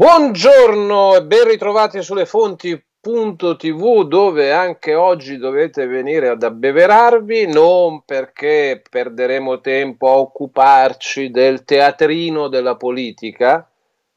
Buongiorno e ben ritrovati sulle fonti.tv dove anche oggi dovete venire ad abbeverarvi, non perché perderemo tempo a occuparci del teatrino della politica,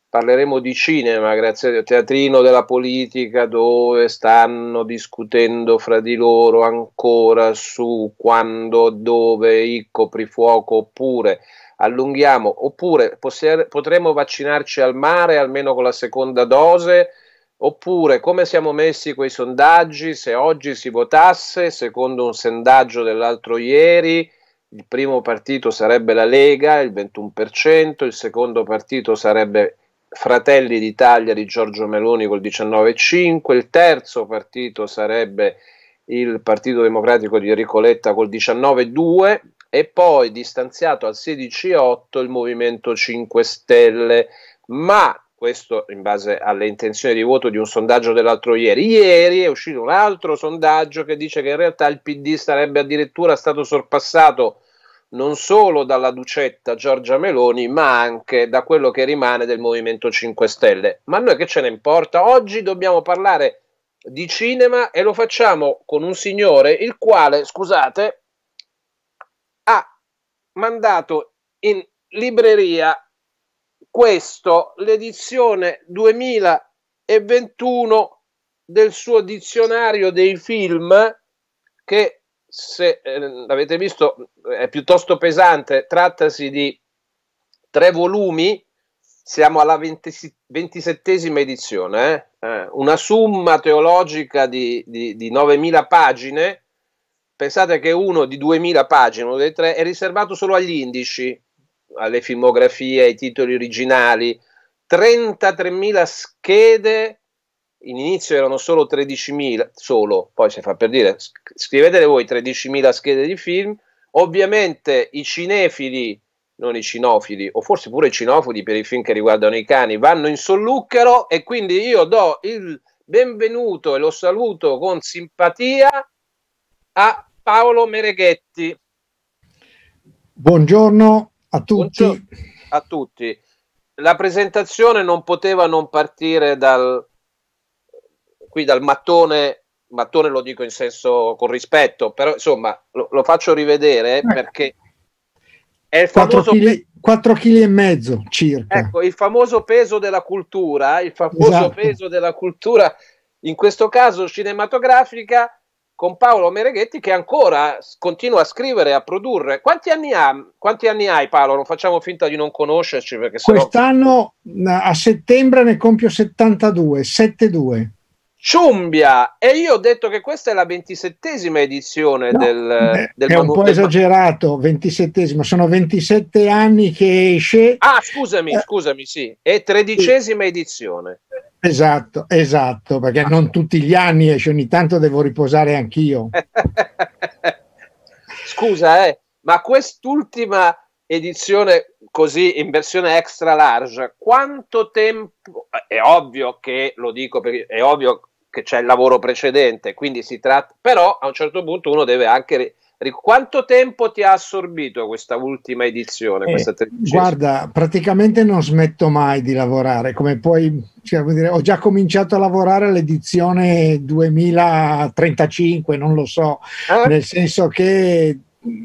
parleremo di cinema, grazie al teatrino della politica dove stanno discutendo fra di loro ancora su quando, dove, i coprifuoco oppure allunghiamo, oppure posser- potremo vaccinarci al mare almeno con la seconda dose, oppure come siamo messi quei sondaggi, se oggi si votasse, secondo un sondaggio dell'altro ieri, il primo partito sarebbe la Lega, il 21%, il secondo partito sarebbe Fratelli d'Italia di Giorgio Meloni col 19,5, il terzo partito sarebbe il Partito Democratico di Enrico Letta col 19,2 e poi distanziato al 16,8 il Movimento 5 Stelle, ma questo in base alle intenzioni di voto di un sondaggio dell'altro ieri. Ieri è uscito un altro sondaggio che dice che in realtà il PD sarebbe addirittura stato sorpassato non solo dalla ducetta Giorgia Meloni, ma anche da quello che rimane del Movimento 5 Stelle. Ma a noi che ce ne importa? Oggi dobbiamo parlare di cinema e lo facciamo con un signore il quale, scusate, mandato in libreria questo, l'edizione 2021 del suo dizionario dei film che se eh, avete visto è piuttosto pesante, trattasi di tre volumi, siamo alla ventisettesima edizione, eh? Eh, una summa teologica di, di, di 9.000 pagine Pensate che uno di 2000 pagine, uno dei tre, è riservato solo agli indici, alle filmografie, ai titoli originali. 33.000 schede, in inizio erano solo 13.000, solo, poi si fa per dire, scrivetele voi 13.000 schede di film. Ovviamente i cinefili, non i cinofili, o forse pure i cinofili per i film che riguardano i cani, vanno in solluchero e quindi io do il benvenuto e lo saluto con simpatia a Paolo Mereghetti. Buongiorno a tutti. Buongiorno a tutti. La presentazione non poteva non partire dal, qui dal mattone, mattone lo dico in senso con rispetto, però insomma lo, lo faccio rivedere eh. perché è il famoso 4 kg e mezzo circa. Ecco, il famoso peso della cultura, il famoso esatto. peso della cultura in questo caso cinematografica con Paolo Mereghetti che ancora continua a scrivere e a produrre. Quanti anni, ha, quanti anni hai Paolo? Non facciamo finta di non conoscerci perché Quest'anno sennò... Eh, a settembre ne compio 72, 72. Ciumbia! E io ho detto che questa è la ventisettesima edizione no, del, eh, del... È un po' esagerato, ventisettesima, sono 27 anni che esce. Ah, scusami, eh, scusami, sì, è tredicesima sì. edizione. Esatto, esatto, perché ah. non tutti gli anni esce, ogni tanto devo riposare anch'io. Scusa, eh, ma quest'ultima edizione così in versione extra large, quanto tempo è ovvio che lo dico perché è ovvio che c'è il lavoro precedente, quindi si tratta però a un certo punto uno deve anche quanto tempo ti ha assorbito questa ultima edizione? Eh, guarda, praticamente non smetto mai di lavorare, come poi cioè, dire, ho già cominciato a lavorare all'edizione 2035, non lo so, ah. nel senso che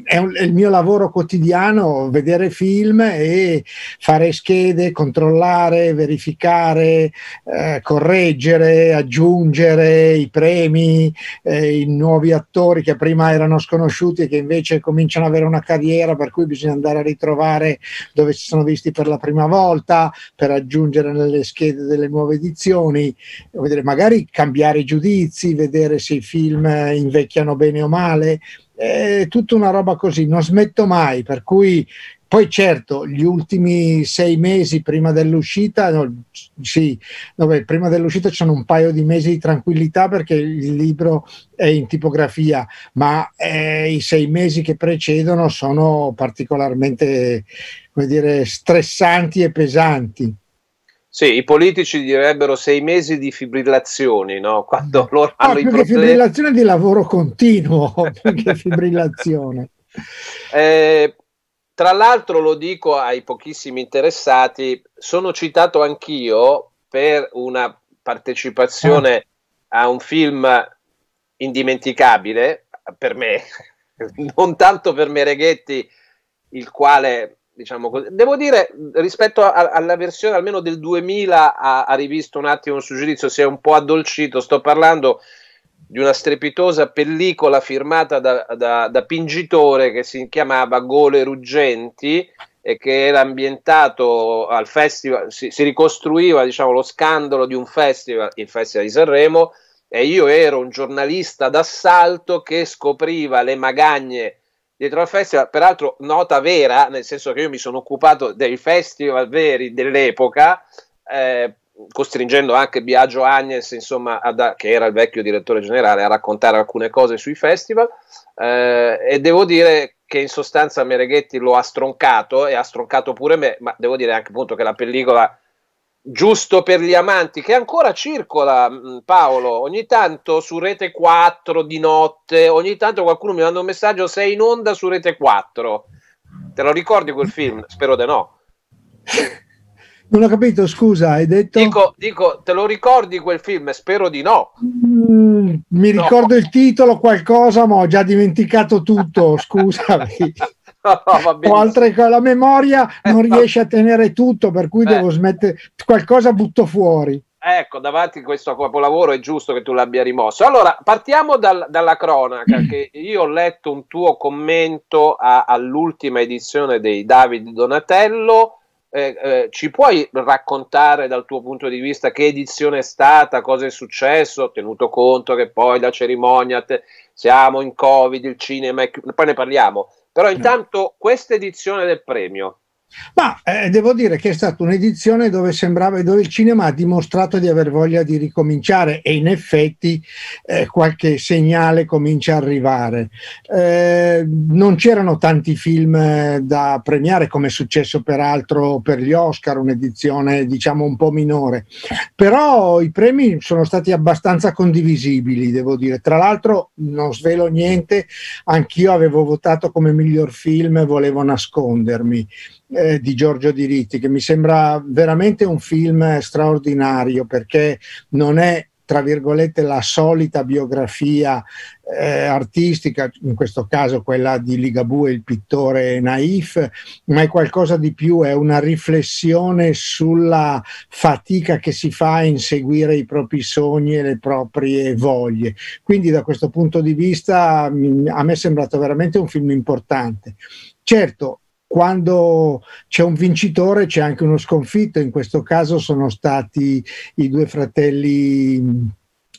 è, un, è, il mio lavoro quotidiano vedere film e fare schede, controllare, verificare, eh, correggere, aggiungere i premi, eh, i nuovi attori che prima erano sconosciuti e che invece cominciano ad avere una carriera per cui bisogna andare a ritrovare dove si sono visti per la prima volta, per aggiungere nelle schede delle nuove edizioni, magari cambiare giudizi, vedere se i film eh, invecchiano bene o male è tutta una roba così, non smetto mai, per cui poi certo, gli ultimi sei mesi prima dell'uscita, no, sì, vabbè, prima dell'uscita ci sono un paio di mesi di tranquillità perché il libro è in tipografia, ma eh, i sei mesi che precedono sono particolarmente, come dire, stressanti e pesanti. Sì, i politici direbbero sei mesi di fibrillazioni, no? Quando loro ah, hanno i problemi. fibrillazione di lavoro continuo, che fibrillazione. Eh, tra l'altro lo dico ai pochissimi interessati, sono citato anch'io per una partecipazione eh. a un film indimenticabile per me, non tanto per Mereghetti, il quale diciamo così. Devo dire, rispetto a, alla versione almeno del 2000, ha, ha rivisto un attimo il suo giudizio, si è un po' addolcito. Sto parlando di una strepitosa pellicola firmata da, da, da Pingitore che si chiamava Gole Ruggenti e che era ambientato al festival, si, si ricostruiva diciamo, lo scandalo di un festival, il Festival di Sanremo, e io ero un giornalista d'assalto che scopriva le magagne dietro al festival, peraltro nota vera, nel senso che io mi sono occupato dei festival veri dell'epoca, eh, costringendo anche Biagio Agnes, insomma, ad, che era il vecchio direttore generale, a raccontare alcune cose sui festival. Eh, e devo dire che in sostanza Mereghetti lo ha stroncato e ha stroncato pure me, ma devo dire anche appunto che la pellicola giusto per gli amanti, che ancora circola mm, Paolo, ogni tanto su Rete 4 di notte, ogni tanto qualcuno mi manda un messaggio, sei in onda su Rete 4. Te lo ricordi quel film? Spero di no. Non ho capito, scusa, hai detto... Dico, dico, te lo ricordi quel film? Spero di no. Mm, mi no. ricordo il titolo, qualcosa, ma ho già dimenticato tutto, scusami no, altre, la memoria eh, non riesce a tenere tutto, per cui eh. devo smettere, qualcosa butto fuori. Ecco, davanti a questo capolavoro è giusto che tu l'abbia rimosso. Allora, partiamo dal, dalla cronaca, che io ho letto un tuo commento a, all'ultima edizione dei Davide Donatello. Eh, eh, ci puoi raccontare dal tuo punto di vista che edizione è stata, cosa è successo, tenuto conto che poi la cerimonia, te, siamo in Covid, il cinema, è, poi ne parliamo, però intanto questa edizione del premio ma eh, devo dire che è stata un'edizione dove sembrava dove il cinema ha dimostrato di aver voglia di ricominciare e in effetti eh, qualche segnale comincia a arrivare. Eh, non c'erano tanti film eh, da premiare come è successo peraltro per gli Oscar, un'edizione diciamo un po' minore, però i premi sono stati abbastanza condivisibili, devo dire. Tra l'altro non svelo niente, anch'io avevo votato come miglior film e volevo nascondermi eh, di Giorgio Diritti, che mi sembra veramente un film straordinario perché non è tra virgolette la solita biografia eh, artistica, in questo caso quella di Ligabue, il pittore naif, ma è qualcosa di più, è una riflessione sulla fatica che si fa a inseguire i propri sogni e le proprie voglie. Quindi da questo punto di vista mm, a me è sembrato veramente un film importante. Certo, quando c'è un vincitore c'è anche uno sconfitto, in questo caso sono stati i due fratelli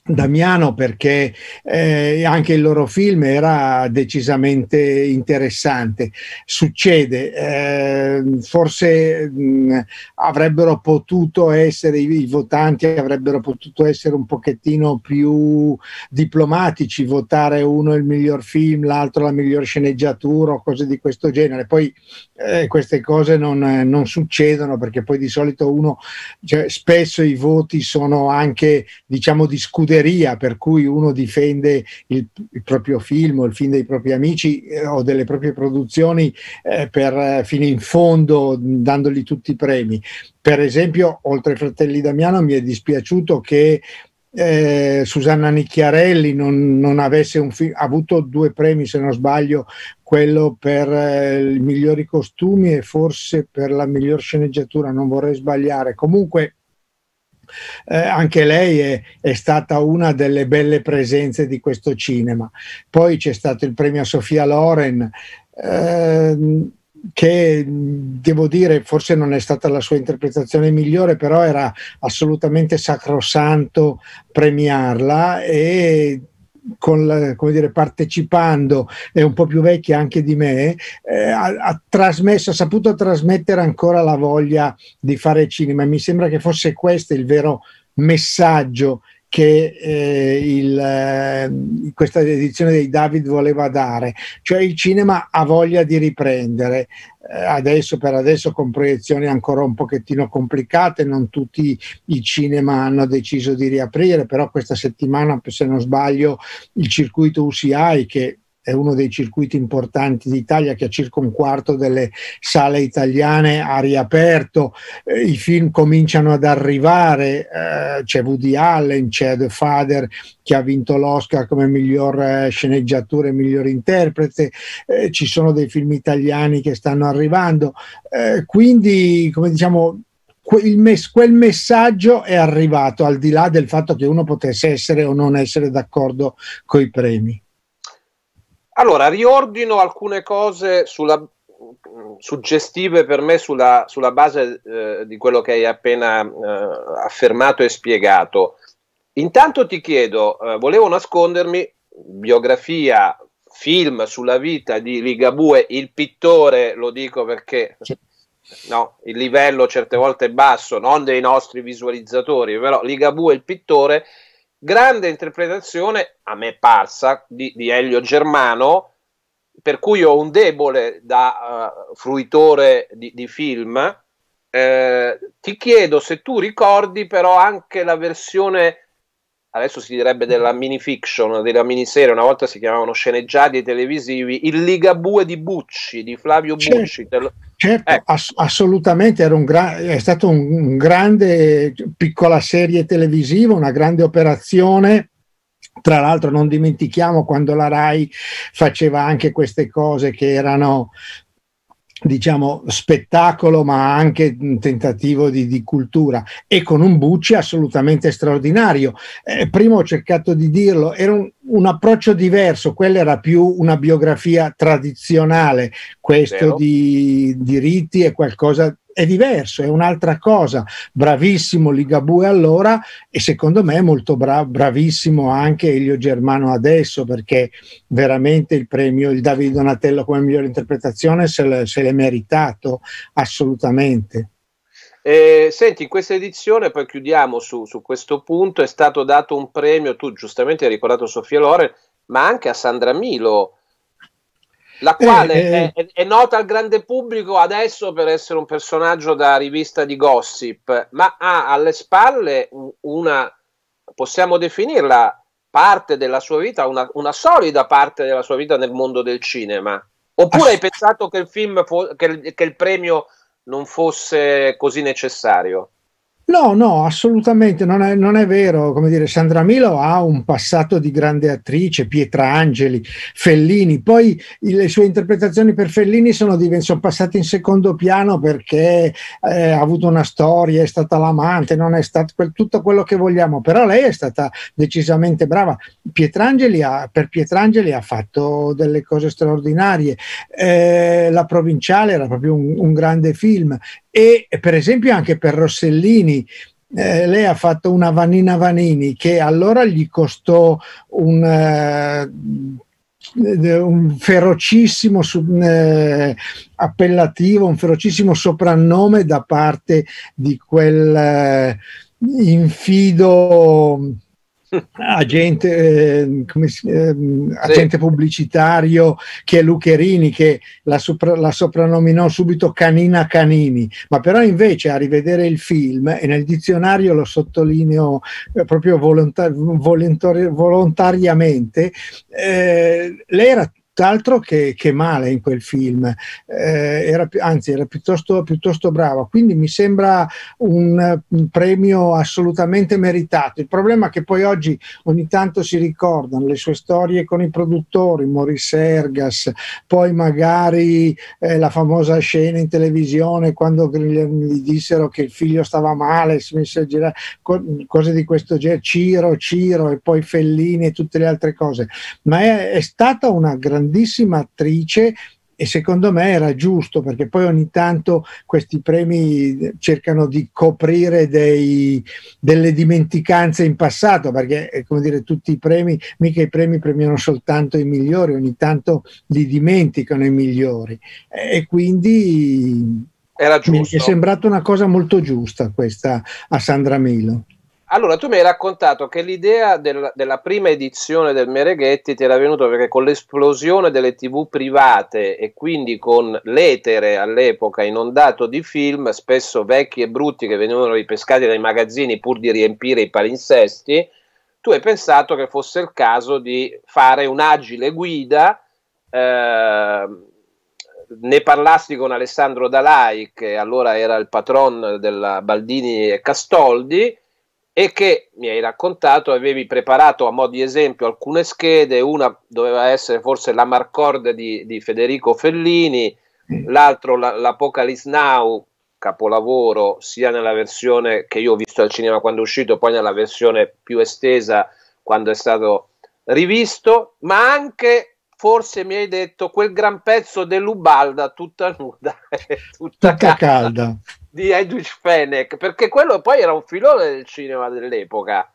Damiano perché eh, anche il loro film era decisamente interessante. Succede, eh, forse mh, mm, avrebbero potuto essere i, i votanti, avrebbero potuto essere un pochettino più diplomatici, votare uno il miglior film, l'altro la miglior sceneggiatura o cose di questo genere. Poi eh, queste cose non, non, succedono perché poi di solito uno, cioè, spesso i voti sono anche diciamo discutibili scuderia per cui uno difende il, il proprio film o il film dei propri amici eh, o delle proprie produzioni eh, per, eh, fino in fondo, dandogli tutti i premi. Per esempio, oltre ai Fratelli Damiano, mi è dispiaciuto che eh, Susanna Nicchiarelli non, non avesse fi- avuto due premi, se non sbaglio, quello per eh, i migliori costumi e forse per la miglior sceneggiatura, non vorrei sbagliare. Comunque eh, anche lei è, è, stata una delle belle presenze di questo cinema. Poi c'è stato il premio Sofia Loren. Ehm, che devo dire forse non è stata la sua interpretazione migliore, però era assolutamente sacrosanto premiarla e con come dire, partecipando, è un po' più vecchia anche di me, eh, ha, ha, trasmesso, ha saputo trasmettere ancora la voglia di fare cinema. E Mi sembra che fosse questo il vero messaggio che eh, il, eh, questa edizione dei David voleva dare, cioè il cinema ha voglia di riprendere, eh, adesso per adesso con proiezioni ancora un pochettino complicate, non tutti i cinema hanno deciso di riaprire, però questa settimana, se non sbaglio, il circuito UCI che è uno dei circuiti importanti d'Italia che ha circa un quarto delle sale italiane, ha riaperto, eh, i film cominciano ad arrivare, eh, c'è Woody Allen, c'è The Father che ha vinto l'Oscar come miglior eh, sceneggiatore e miglior interprete, eh, ci sono dei film italiani che stanno arrivando, eh, quindi come diciamo quel messaggio è arrivato al di là del fatto che uno potesse essere o non essere d'accordo con i premi. Allora, riordino alcune cose sulla, mm, suggestive per me sulla, sulla base eh, di quello che hai appena eh, affermato e spiegato. Intanto ti chiedo, eh, volevo nascondermi biografia, film sulla vita di Ligabue, il pittore, lo dico perché no, il livello certe volte è basso, non dei nostri visualizzatori, però Ligabue, il pittore, grande interpretazione, a me parsa, di, di Elio Germano, per cui ho un debole da uh, fruitore di, di film. Eh, ti chiedo se tu ricordi però anche la versione, adesso si direbbe della minifiction, della miniserie, una volta si chiamavano sceneggiati televisivi, il Ligabue di Bucci, di Flavio Bucci. Te lo, Certo, eh. ass- assolutamente, gra- è stata un, un grande, piccola serie televisiva, una grande operazione. Tra l'altro non dimentichiamo quando la RAI faceva anche queste cose che erano diciamo spettacolo ma anche un tentativo di, di, cultura e con un Bucci assolutamente straordinario eh, prima ho cercato di dirlo era un, un, approccio diverso quella era più una biografia tradizionale questo di, di, riti è qualcosa è diverso, è un'altra cosa. Bravissimo Ligabue allora e secondo me molto bra- bravissimo anche Elio Germano adesso perché veramente il premio, il Davide Donatello come migliore interpretazione se, l- se l'è meritato assolutamente. Eh, senti, in questa edizione, poi chiudiamo su, su, questo punto, è stato dato un premio, tu giustamente hai ricordato Sofia Loren, ma anche a Sandra Milo, la quale eh, eh. È, è, nota al grande pubblico adesso per essere un personaggio da rivista di gossip, ma ha alle spalle una, possiamo definirla, parte della sua vita, una, una solida parte della sua vita nel mondo del cinema. Oppure Ass- hai pensato che il, film fo- che, che il premio non fosse così necessario? No, no, assolutamente non è, non è, vero. Come dire, Sandra Milo ha un passato di grande attrice, Pietra Angeli, Fellini. Poi le sue interpretazioni per Fellini sono, sono passate in secondo piano perché eh, ha avuto una storia, è stata l'amante, non è stato quel, tutto quello che vogliamo. Però lei è stata decisamente brava. Pietrangeli ha, per Pietrangeli ha fatto delle cose straordinarie. Eh, la provinciale era proprio un, un grande film e per esempio anche per Rossellini eh, lei ha fatto una Vanina Vanini che allora gli costò un, uh, un ferocissimo uh, appellativo, un ferocissimo soprannome da parte di quel uh, infido Ah, agente, eh, come, eh, agente sì. pubblicitario che è Lucherini, che la, sopra, la, soprannominò subito Canina Canini, ma però invece a rivedere il film, e nel dizionario lo sottolineo eh, proprio volontar- volontari- volontariamente, eh, lei era tutt'altro che, che, male in quel film, eh, era, anzi era piuttosto, piuttosto brava, quindi mi sembra un, un, premio assolutamente meritato. Il problema è che poi oggi ogni tanto si ricordano le sue storie con i produttori, Maurice Ergas, poi magari eh, la famosa scena in televisione quando gli dissero che il figlio stava male, si mise a girare, co cose di questo genere, Ciro, Ciro e poi Fellini e tutte le altre cose, ma è, è stata una grandissima grandissima attrice e secondo me era giusto perché poi ogni tanto questi premi cercano di coprire dei, delle dimenticanze in passato perché eh, come dire tutti i premi mica i premi premiano soltanto i migliori ogni tanto li dimenticano i migliori e quindi era giusto. mi è sembrata una cosa molto giusta questa a Sandra Milo allora, tu mi hai raccontato che l'idea del, della prima edizione del Mereghetti ti era venuta perché con l'esplosione delle tv private e quindi con l'etere all'epoca inondato di film, spesso vecchi e brutti che venivano ripescati dai magazzini pur di riempire i palinsesti, tu hai pensato che fosse il caso di fare un'agile guida. Eh, ne parlasti con Alessandro Dalai, che allora era il patron della Baldini e Castoldi, e che mi hai raccontato avevi preparato a modo di esempio alcune schede, una doveva essere forse la Marcord di, di Federico Fellini, mm. l'altro la, l'Apocalypse Now, capolavoro sia nella versione che io ho visto al cinema quando è uscito, poi nella versione più estesa quando è stato rivisto, ma anche forse mi hai detto quel gran pezzo dell'Ubalda tutta nuda, tutta, tutta calda, calda, di Edwidge Fenech, perché quello poi era un filone del cinema dell'epoca.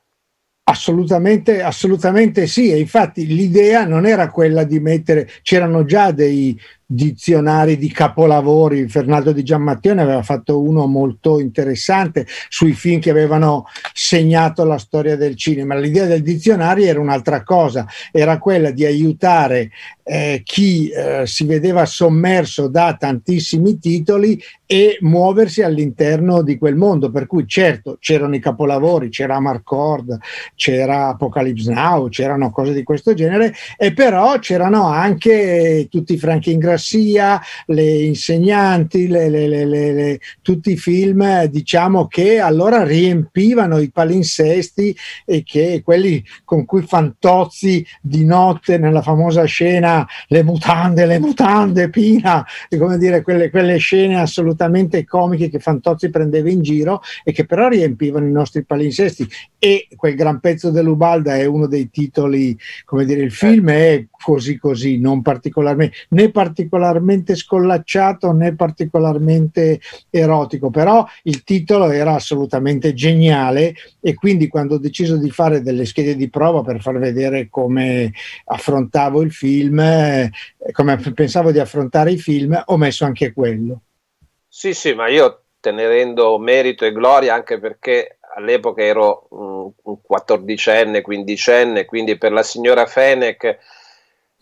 Assolutamente, assolutamente sì, e infatti l'idea non era quella di mettere, c'erano già dei, dizionari di capolavori, Fernando Di Giammatteo ne aveva fatto uno molto interessante sui film che avevano segnato la storia del cinema. L'idea del dizionario era un'altra cosa, era quella di aiutare eh, chi eh, si vedeva sommerso da tantissimi titoli e muoversi all'interno di quel mondo. Per cui certo c'erano i capolavori, c'era Marcord, c'era Apocalypse Now, c'erano cose di questo genere, e però c'erano anche tutti i franchi inglesi burocrazia, le insegnanti, le, le, le, tutti i film diciamo che allora riempivano i palinsesti e che quelli con cui Fantozzi di notte nella famosa scena le mutande, le mutande, Pina, e come dire quelle, quelle scene assolutamente comiche che Fantozzi prendeva in giro e che però riempivano i nostri palinsesti e quel gran pezzo dell'Ubalda è uno dei titoli, come dire, il certo. film è così così, non particolarmente, né particolarmente particolarmente scollacciato né particolarmente erotico, però il titolo era assolutamente geniale e quindi quando ho deciso di fare delle schede di prova per far vedere come affrontavo il film, eh, come pensavo di affrontare i film, ho messo anche quello. Sì, sì, ma io te ne rendo merito e gloria anche perché all'epoca ero un quattordicenne, quindicenne, quindi per la signora Fenech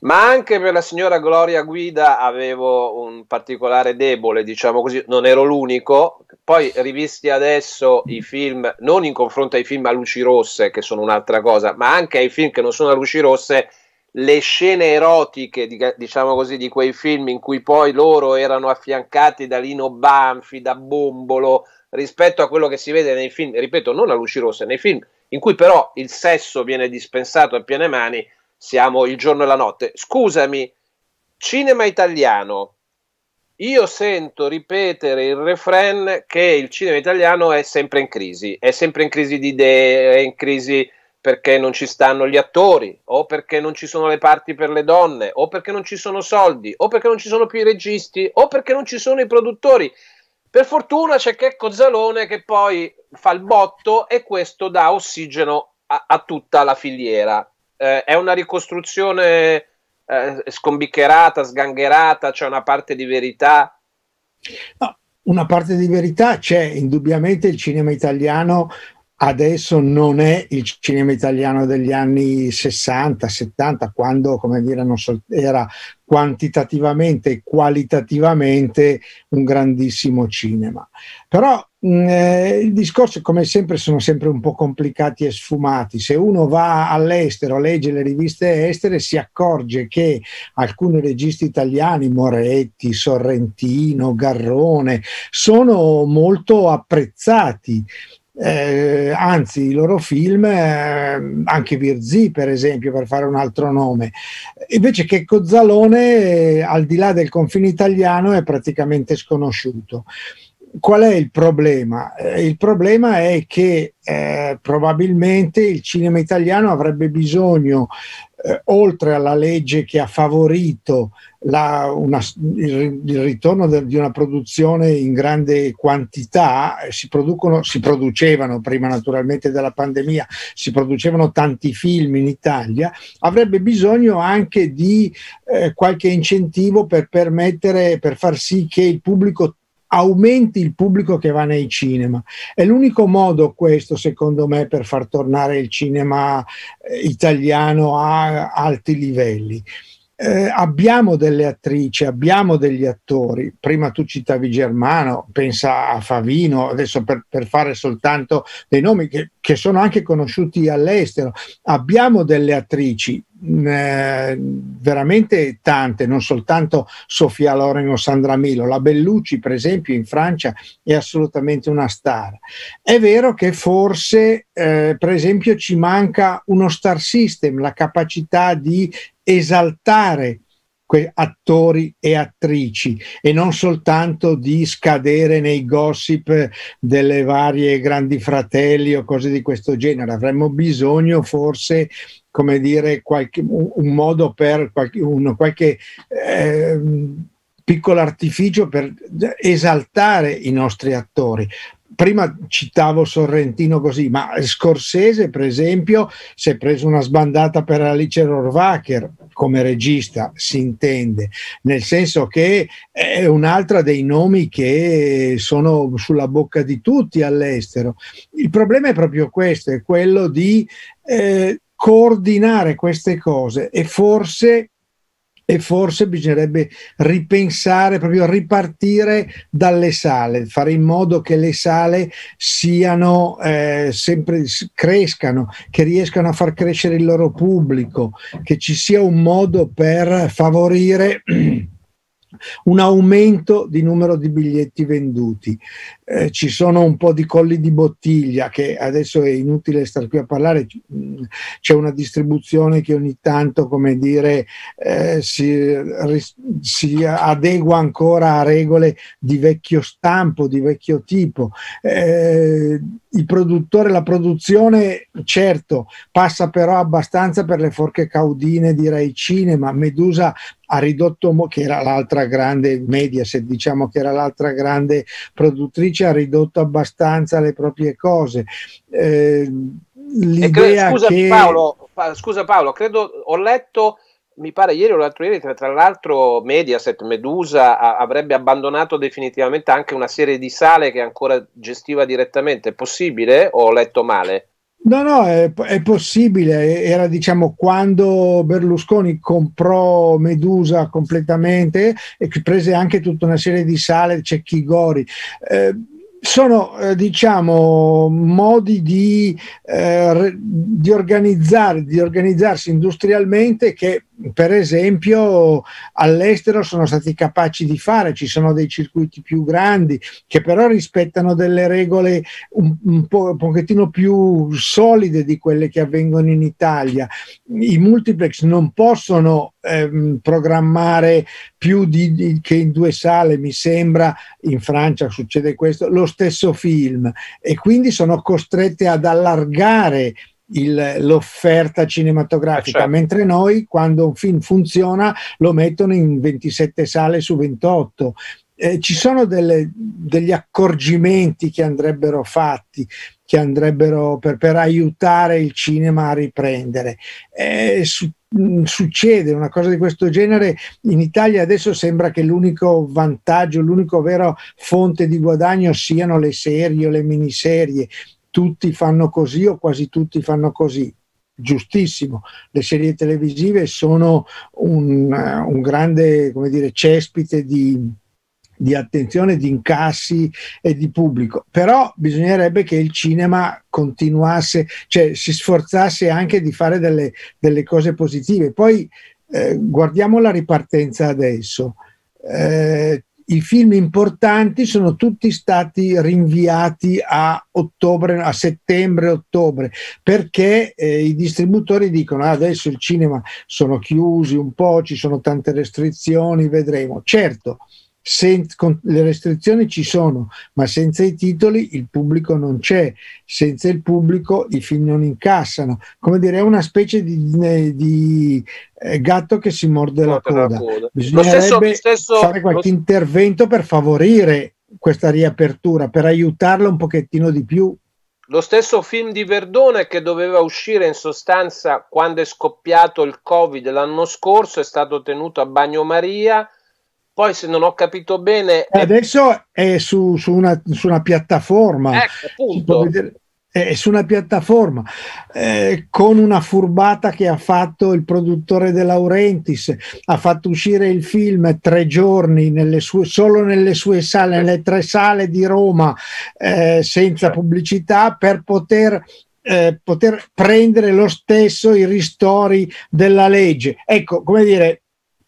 ma anche per la signora Gloria Guida avevo un particolare debole, diciamo così, non ero l'unico. Poi rivisti adesso i film, non in confronto ai film a luci rosse, che sono un'altra cosa, ma anche ai film che non sono a luci rosse, le scene erotiche, diciamo così, di quei film in cui poi loro erano affiancati da Lino Banfi, da Bombolo, rispetto a quello che si vede nei film, ripeto, non a luci rosse, nei film in cui però il sesso viene dispensato a piene mani siamo il giorno e la notte. Scusami, cinema italiano. Io sento ripetere il refrain che il cinema italiano è sempre in crisi, è sempre in crisi di idee, è in crisi perché non ci stanno gli attori, o perché non ci sono le parti per le donne, o perché non ci sono soldi, o perché non ci sono più i registi, o perché non ci sono i produttori. Per fortuna c'è Checco Zalone che poi fa il botto e questo dà ossigeno a, a tutta la filiera eh, è una ricostruzione eh, scombiccherata, sgangherata, c'è cioè una parte di verità? No, una parte di verità c'è, indubbiamente il cinema italiano adesso non è il cinema italiano degli anni 60, 70, quando come dire, so, era quantitativamente e qualitativamente un grandissimo cinema. Però Mm, eh, il discorso, come sempre, sono sempre un po' complicati e sfumati. Se uno va all'estero, legge le riviste estere, si accorge che alcuni registi italiani, Moretti, Sorrentino, Garrone, sono molto apprezzati eh, anzi i loro film, eh, anche Virzi per esempio, per fare un altro nome. Invece che Cozzalone, eh, al di là del confine italiano, è praticamente sconosciuto qual è il problema? Eh, il problema è che eh, probabilmente il cinema italiano avrebbe bisogno, eh, oltre alla legge che ha favorito la, una, il, il, ritorno de, di una produzione in grande quantità, eh, si, producono, si producevano prima naturalmente della pandemia, si producevano tanti film in Italia, avrebbe bisogno anche di eh, qualche incentivo per permettere, per far sì che il pubblico aumenti il pubblico che va nei cinema. È l'unico modo questo, secondo me, per far tornare il cinema eh, italiano a alti livelli eh, abbiamo delle attrici, abbiamo degli attori. Prima tu citavi Germano, pensa a Favino, adesso per, per fare soltanto dei nomi che, che, sono anche conosciuti all'estero. Abbiamo delle attrici, mm, eh, veramente tante, non soltanto Sofia Loren o Sandra Milo. La Bellucci, per esempio, in Francia è assolutamente una star. È vero che forse, eh, per esempio, ci manca uno star system, la capacità di esaltare attori e attrici e non soltanto di scadere nei gossip delle varie grandi fratelli o cose di questo genere. Avremmo bisogno forse come dire qualche, un modo per qualche, uno, qualche eh, piccolo artificio per esaltare i nostri attori prima citavo Sorrentino così, ma Scorsese, per esempio, si è preso una sbandata per Alice Rohrwacher come regista, si intende, nel senso che è un'altra dei nomi che sono sulla bocca di tutti all'estero. Il problema è proprio questo, è quello di eh, coordinare queste cose e forse e forse bisognerebbe ripensare, proprio ripartire dalle sale, fare in modo che le sale siano eh, sempre, crescano, che riescano a far crescere il loro pubblico, che ci sia un modo per favorire un aumento di numero di biglietti venduti eh, ci sono un po' di colli di bottiglia che adesso è inutile stare qui a parlare, mm, c'è una distribuzione che ogni tanto, come dire, eh, si, si, adegua ancora a regole di vecchio stampo, di vecchio tipo. Eh, il produttore, la produzione, certo, passa però abbastanza per le forche caudine di Rai Cinema, Medusa ha ridotto, che era l'altra grande media, diciamo che era l'altra grande produttrice, ha ridotto abbastanza le proprie cose. Eh, l'idea scusa, che... Paolo, pa- scusa Paolo, credo, ho letto mi pare ieri o l'altro ieri, tra, tra l'altro Mediaset Medusa a, avrebbe abbandonato definitivamente anche una serie di sale che ancora gestiva direttamente. È possibile o ho letto male? No, no, è, è, possibile. Era diciamo quando Berlusconi comprò Medusa completamente e prese anche tutta una serie di sale, c'è Chigori. Eh, sono eh, diciamo modi di, eh, di organizzare, di organizzarsi industrialmente che per esempio all'estero sono stati capaci di fare, ci sono dei circuiti più grandi che però rispettano delle regole un, un, po', un pochettino più solide di quelle che avvengono in Italia. I multiplex non possono ehm, programmare più di, di, che in due sale, mi sembra, in Francia succede questo, lo stesso film e quindi sono costrette ad allargare il, l'offerta cinematografica, eh, certo. mentre noi quando un film funziona lo mettono in 27 sale su 28. Eh, ci sono delle, degli accorgimenti che andrebbero fatti, che andrebbero per, per aiutare il cinema a riprendere. Eh, su, mh, mm, succede una cosa di questo genere in Italia adesso sembra che l'unico vantaggio, l'unico vero fonte di guadagno siano le serie o le miniserie tutti fanno così o quasi tutti fanno così. Giustissimo, le serie televisive sono un, eh, un grande come dire, cespite di, di attenzione, di incassi e di pubblico. Però bisognerebbe che il cinema continuasse, cioè si sforzasse anche di fare delle, delle cose positive. Poi eh, guardiamo la ripartenza adesso. Eh, i film importanti sono tutti stati rinviati a, ottobre, a settembre, ottobre, perché eh, i distributori dicono ah, adesso il cinema sono chiusi un po', ci sono tante restrizioni, vedremo. Certo, Sen- con- le restrizioni ci sono, ma senza i titoli il pubblico non c'è, senza il pubblico i film non incassano. Come dire, è una specie di, di eh, gatto che si morde la coda. la Bisognerebbe lo stesso, stesso, fare qualche lo... intervento per favorire questa riapertura, per aiutarla un pochettino di più. Lo stesso film di Verdone che doveva uscire in sostanza quando è scoppiato il Covid l'anno scorso è stato tenuto a Bagnomaria poi, se non ho capito bene. Adesso è su, su, una, su una, piattaforma. Ecco, appunto. È su una piattaforma eh, con una furbata che ha fatto il produttore De Laurentiis, ha fatto uscire il film tre giorni nelle sue, solo nelle sue sale, nelle tre sale di Roma, eh, senza certo. pubblicità, per poter eh, poter prendere lo stesso i ristori della legge. Ecco, come dire,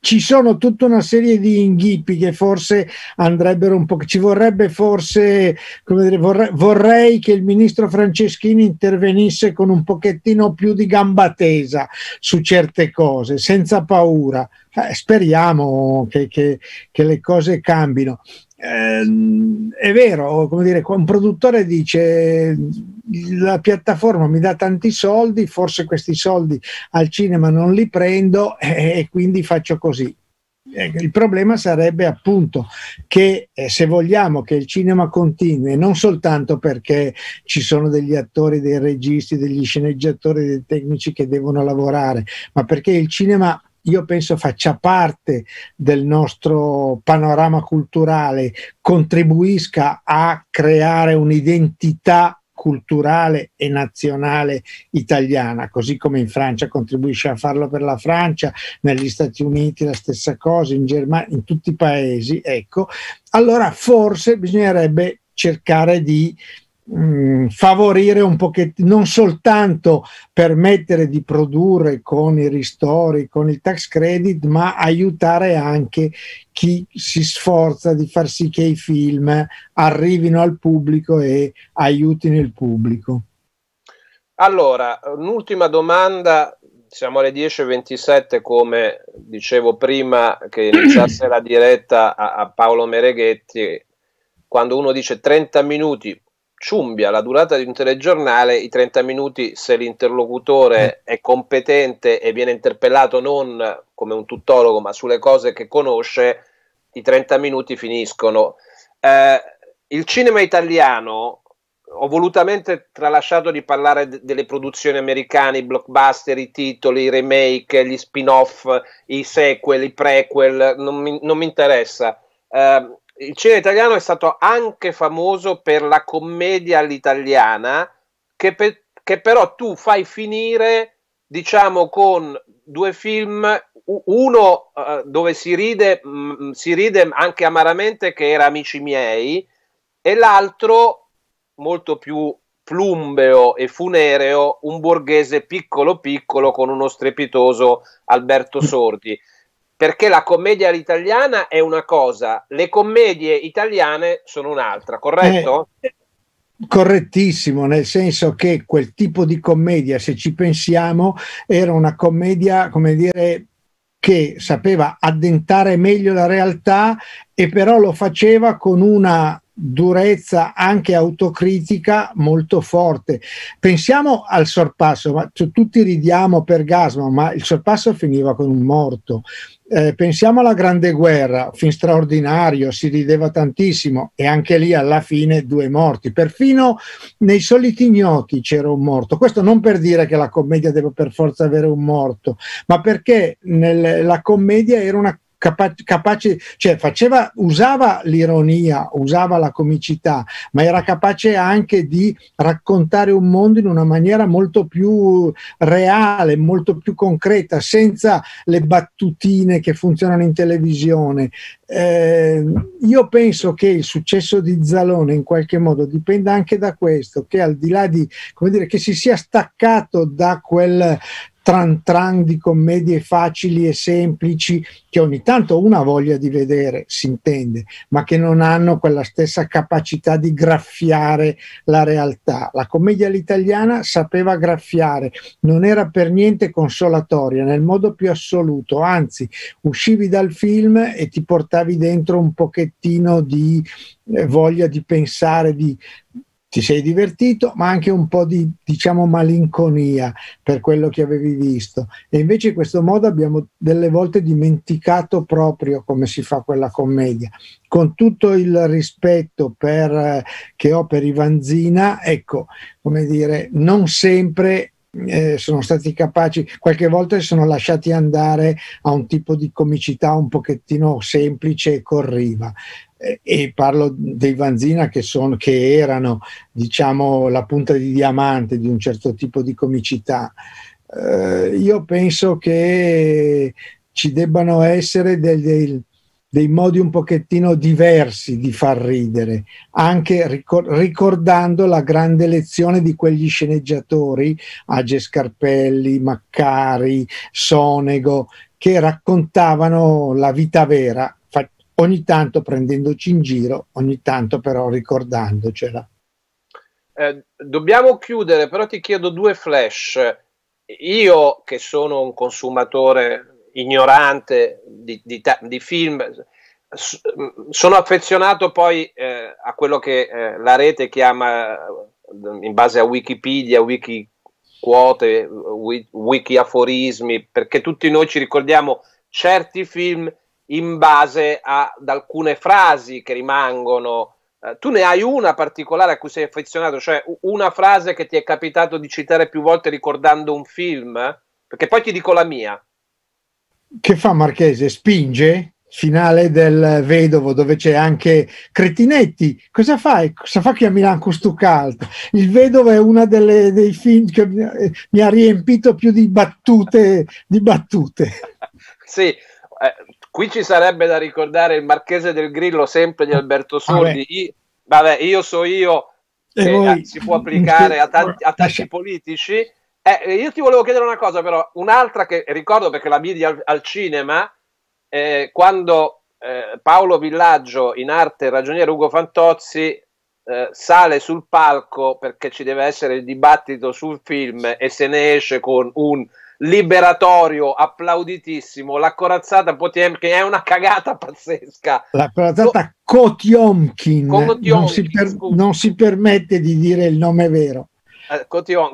ci sono tutta una serie di inghippi che forse andrebbero un po', ci vorrebbe forse, come dire, vorrei, vorrei che il ministro Franceschini intervenisse con un pochettino più di gamba tesa su certe cose, senza paura. Eh, speriamo che, che, che le cose cambino. Ehm, è vero, come dire, un produttore dice la piattaforma mi dà tanti soldi, forse questi soldi al cinema non li prendo e, e quindi faccio così. Ecco. Il problema sarebbe appunto che eh, se vogliamo che il cinema continui, non soltanto perché ci sono degli attori, dei registi, degli sceneggiatori, dei tecnici che devono lavorare, ma perché il cinema io penso faccia parte del nostro panorama culturale, contribuisca a creare un'identità culturale e nazionale italiana, così come in Francia contribuisce a farlo per la Francia, negli Stati Uniti la stessa cosa, in Germania, in tutti i paesi, ecco, allora forse bisognerebbe cercare di Mm, favorire un pochettino, non soltanto permettere di produrre con i ristori, con il tax credit, ma aiutare anche chi si sforza di far sì che i film arrivino al pubblico e aiutino il pubblico. Allora, un'ultima domanda siamo alle 10.27, come dicevo prima che iniziasse la diretta a, a, Paolo Mereghetti, quando uno dice 30 minuti ciumbia la durata di un telegiornale, i 30 minuti se l'interlocutore mm. è competente e viene interpellato non come un tuttologo ma sulle cose che conosce, i 30 minuti finiscono. Eh, il cinema italiano, ho volutamente tralasciato di parlare d- delle produzioni americane, i blockbuster, i titoli, i remake, gli spin-off, i sequel, i prequel, non mi, non mi interessa. Eh, il cinema italiano è stato anche famoso per la commedia all'italiana, che, pe- che però tu fai finire, diciamo, con due film, uno uh, dove si ride, mh, mm, si ride anche amaramente, che era Amici miei, e l'altro, molto più plumbeo e funereo, un borghese piccolo piccolo con uno strepitoso Alberto Sordi perché la commedia italiana è una cosa, le commedie italiane sono un'altra, corretto? Eh, correttissimo, nel senso che quel tipo di commedia, se ci pensiamo, era una commedia, come dire, che sapeva addentare meglio la realtà e però lo faceva con una durezza anche autocritica molto forte. Pensiamo al sorpasso, ma, cioè, tutti ridiamo per Gasman, ma il sorpasso finiva con un morto. Eh, pensiamo alla Grande Guerra, film straordinario, si rideva tantissimo e anche lì alla fine due morti. Perfino nei soliti ignoti c'era un morto. Questo non per dire che la commedia deve per forza avere un morto, ma perché nel, la commedia era una capace, capace cioè faceva, usava l'ironia, usava la comicità, ma era capace anche di raccontare un mondo in una maniera molto più reale, molto più concreta, senza le battutine che funzionano in televisione. Eh, io penso che il successo di Zalone in qualche modo dipenda anche da questo, che al di là di come dire, che si sia staccato da quel tran tran di commedie facili e semplici che ogni tanto una voglia di vedere, si intende, ma che non hanno quella stessa capacità di graffiare la realtà. La commedia all'italiana sapeva graffiare, non era per niente consolatoria nel modo più assoluto, anzi uscivi dal film e ti portavi dentro un pochettino di eh, voglia di pensare, di ti sei divertito, ma anche un po' di diciamo malinconia per quello che avevi visto. E invece in questo modo abbiamo delle volte dimenticato proprio come si fa quella commedia. Con tutto il rispetto per, eh, che ho per Ivanzina, ecco, come dire, non sempre eh, sono stati capaci, qualche volta si sono lasciati andare a un tipo di comicità un pochettino semplice e corriva. Eh, e parlo dei Vanzina che, son, che erano diciamo, la punta di diamante di un certo tipo di comicità. Eh, io penso che ci debbano essere dei, dei, dei, modi un pochettino diversi di far ridere, anche ricordando la grande lezione di quegli sceneggiatori, Age Scarpelli, Maccari, Sonego, che raccontavano la vita vera ogni tanto prendendoci in giro, ogni tanto però ricordandocela. Eh, dobbiamo chiudere, però ti chiedo due flash. Io che sono un consumatore ignorante di, di, di film, sono affezionato poi eh, a quello che eh, la rete chiama, in base a Wikipedia, Wikiquote, Wikiaforismi, perché tutti noi ci ricordiamo certi film in base ad alcune frasi che rimangono. Eh, tu ne hai una particolare a cui sei affezionato, cioè una frase che ti è capitato di citare più volte ricordando un film? Perché poi ti dico la mia. Che fa Marchese? Spinge? finale del Vedovo dove c'è anche Cretinetti. Cosa fai? Cosa fa che a Milano con caldo? Il Vedovo è uno dei film che eh, mi ha riempito più di battute. Di battute. sì, eh, Qui ci sarebbe da ricordare il Marchese del Grillo, sempre di ah, Alberto Sordi. Vabbè, Vabbè io so io, che eh, si può applicare a tanti, a tanti politici. Eh, io ti volevo chiedere una cosa, però, un'altra che ricordo perché la vidi al, al cinema, eh, quando eh, Paolo Villaggio, in arte ragioniere Ugo Fantozzi, eh, sale sul palco perché ci deve essere il dibattito sul film e se ne esce con un liberatorio, applauditissimo. La corazzata Potiomkin è una cagata pazzesca. La corazzata Co- Kotiomkin, non, si per, non si permette di dire il nome vero. Eh,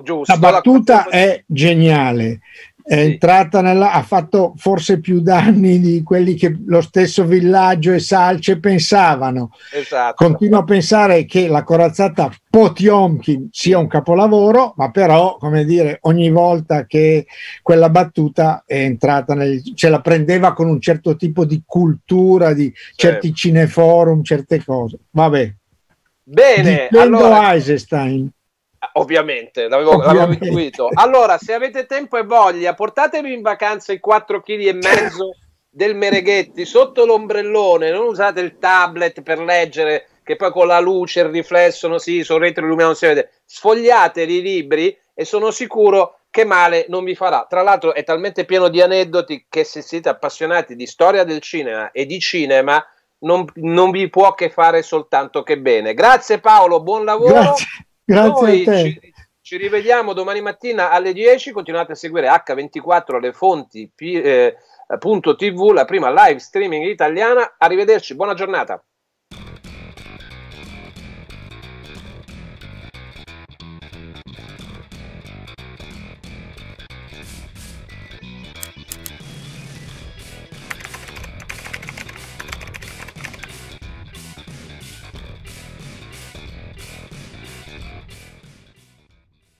giusto, la battuta la... è geniale è entrata nella, ha fatto forse più danni di quelli che lo stesso villaggio e Salce pensavano. Esatto. Continuo a pensare che la corazzata Potiomkin sia un capolavoro, ma però, come dire, ogni volta che quella battuta è entrata nel, ce la prendeva con un certo tipo di cultura, di certo. certi cineforum, certe cose. Vabbè. Bene, Dipendo allora... Eisenstein. Ah, ovviamente, l'avevo, l'avevo intuito. Allora, se avete tempo e voglia, portatevi in vacanza i 4 kg e mezzo del Mereghetti sotto l'ombrellone, non usate il tablet per leggere che poi con la luce, il riflesso, no, sì, sono retroilluminato, non si vede. Sfogliate i libri e sono sicuro che male non vi farà. Tra l'altro è talmente pieno di aneddoti che se siete appassionati di storia del cinema e di cinema non, non vi può che fare soltanto che bene. Grazie Paolo, buon lavoro. Grazie. Grazie Noi a te. Ci, ci, rivediamo domani mattina alle 10. Continuate a seguire H24 le fonti. P, eh, Punto TV, la prima live streaming italiana. Arrivederci, buona giornata.